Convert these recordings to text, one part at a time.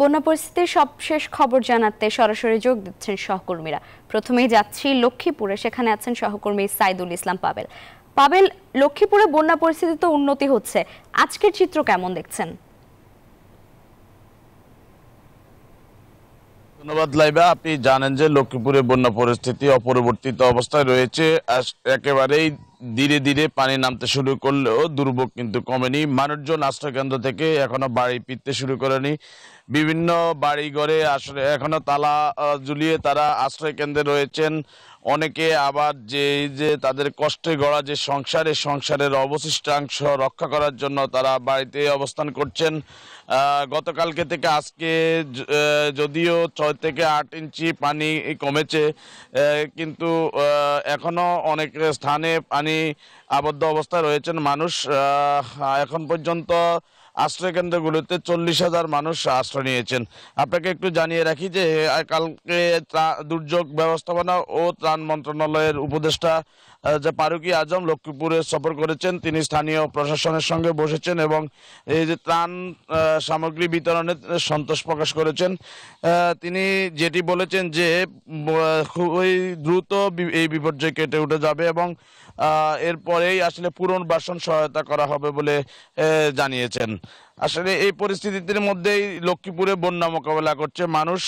বন্যা পরিস্থিতির সবশেষ খবর জানাতে সরাসরি যোগ দিচ্ছেন সহকর্মীরা প্রথমেই যাচ্ছি লক্ষ্মীপুরে সেখানে আছেন সহকর্মী সাইদুল ইসলাম পাবেল পাবেল লক্ষ্মীপুরে বন্যা পরিস্থিতি তো উন্নতি হচ্ছে আজকের চিত্র কেমন দেখছেন ধন্যবাদ লাইবা আপনি জানেন যে লক্ষ্মীপুরে বন্যা পরিস্থিতি অপরিবর্তিত অবস্থায় রয়েছে একেবারেই ধীরে ধীরে পানি নামতে শুরু করলেও দুর্ভোগ কিন্তু কমেনি মানুষজন আশ্রয়কেন্দ্র থেকে এখনো বাড়ি ফিরতে শুরু করেনি বিভিন্ন বাড়িঘরে আসলে এখনো তালা ঝুলিয়ে তারা আশ্রয়কেন্দ্রে রয়েছেন অনেকে আবার যে যে তাদের কষ্টে গড়া যে সংসারে সংসারের অবশিষ্টাংশ রক্ষা করার জন্য তারা বাড়িতে অবস্থান করছেন গতকালকে থেকে আজকে যদিও ছয় থেকে আট ইঞ্চি পানি কমেছে কিন্তু এখনও অনেক স্থানে পানি আবদ্ধ অবস্থায় রয়েছেন মানুষ এখন পর্যন্ত আশ্রয়কেন্দ্রগুলোতে চল্লিশ হাজার মানুষ আশ্রয় নিয়েছেন আপনাকে একটু জানিয়ে রাখি যে কালকে দুর্যোগ ব্যবস্থাপনা ও ত্রাণ মন্ত্রণালয়ের উপদেষ্টা যে পারুকি আজম লক্ষ্মীপুরে সফর করেছেন তিনি স্থানীয় প্রশাসনের সঙ্গে বসেছেন এবং এই যে ত্রাণ সামগ্রী বিতরণে সন্তোষ প্রকাশ করেছেন তিনি যেটি বলেছেন যে খুবই দ্রুত এই বিপর্যয় কেটে উঠে যাবে এবং এরপরেই আসলে পুনর্বাসন সহায়তা করা হবে বলে জানিয়েছেন আসলে এই পরিস্থিতির মধ্যেই লক্ষ্মীপুরে বন্যা মোকাবেলা করছে মানুষ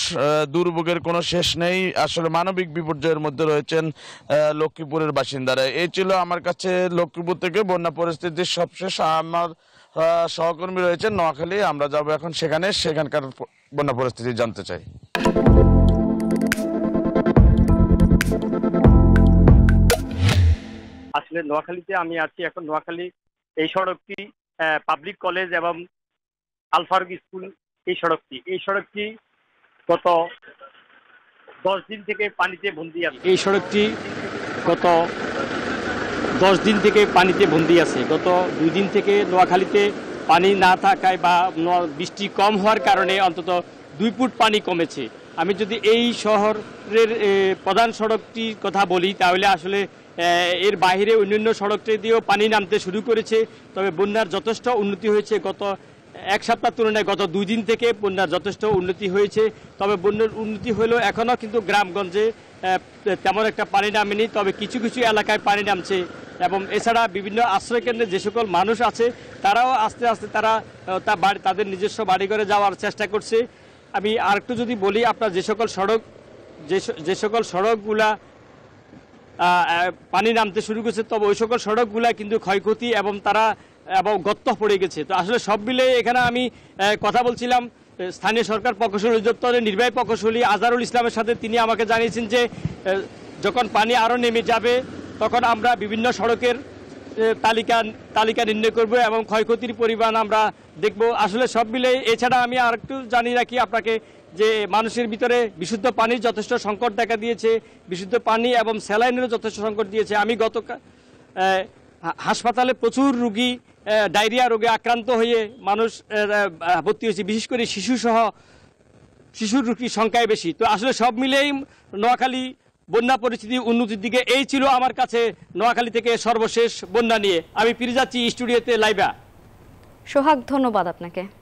দুর্ভোগের কোনো শেষ নেই আসলে মানবিক বিপর্যয়ের মধ্যে রয়েছেন লক্ষ্মীপুরের বাসিন্দারা এই ছিল আমার কাছে লক্ষ্মীপুর থেকে বন্যা পরিস্থিতির সবশেষ আমার সহকর্মী রয়েছেন নোয়াখালী আমরা যাব এখন সেখানে সেখানকার বন্যা পরিস্থিতি জানতে চাই আসলে নোয়াখালীতে আমি আছি এখন নোয়াখালী এই সড়কটি পাবলিক কলেজ এবং আলফার স্কুল এই সড়কটি এই সড়কটি গত দশ দিন থেকে পানিতে বন্দি আছে এই সড়কটি গত দশ দিন থেকে পানিতে বন্দি আছে গত দুই দিন থেকে নোয়াখালীতে পানি না থাকায় বা বৃষ্টি কম হওয়ার কারণে অন্তত দুই ফুট পানি কমেছে আমি যদি এই শহরের প্রধান সড়কটির কথা বলি তাহলে আসলে এর বাইরে অন্যান্য সড়কটি দিয়েও পানি নামতে শুরু করেছে তবে বন্যার যথেষ্ট উন্নতি হয়েছে গত এক সপ্তাহ তুলনায় গত দুই দিন থেকে বন্যার যথেষ্ট উন্নতি হয়েছে তবে বন্যার উন্নতি হলেও এখনও কিন্তু গ্রামগঞ্জে তেমন একটা পানি নামেনি তবে কিছু কিছু এলাকায় পানি নামছে এবং এছাড়া বিভিন্ন আশ্রয়কেন্দ্রে যে সকল মানুষ আছে তারাও আস্তে আস্তে তারা তাদের নিজস্ব বাড়িঘরে যাওয়ার চেষ্টা করছে আমি আর একটু যদি বলি আপনার যে সকল সড়ক যে সকল সড়কগুলা পানি নামতে শুরু করেছে তবে ওই সকল সড়কগুলা কিন্তু ক্ষয়ক্ষতি এবং তারা এবং গত্ত পড়ে গেছে তো আসলে সব মিলে এখানে আমি কথা বলছিলাম স্থানীয় সরকার প্রকৌশল অধিদপ্তরের নির্বাহী প্রকৌশলী আজারুল ইসলামের সাথে তিনি আমাকে জানিয়েছেন যে যখন পানি আরও নেমে যাবে তখন আমরা বিভিন্ন সড়কের তালিকা তালিকা নির্ণয় করব এবং ক্ষয়ক্ষতির পরিমাণ আমরা দেখব আসলে সব মিলে এছাড়া আমি আর একটু জানিয়ে রাখি আপনাকে যে মানুষের ভিতরে বিশুদ্ধ পানির যথেষ্ট সংকট দেখা দিয়েছে বিশুদ্ধ পানি এবং স্যালাইনেরও যথেষ্ট সংকট দিয়েছে আমি গত হাসপাতালে প্রচুর রুগী ডায়রিয়া রোগে আক্রান্ত হয়ে মানুষ ভর্তি হয়েছে বিশেষ করে শিশুসহ শিশুর রুগীর সংখ্যায় বেশি তো আসলে সব মিলেই নোয়াখালী বন্যা পরিস্থিতি উন্নতির দিকে এই ছিল আমার কাছে নোয়াখালী থেকে সর্বশেষ বন্যা নিয়ে আমি ফিরে যাচ্ছি স্টুডিওতে লাইভা সোহাগ ধন্যবাদ আপনাকে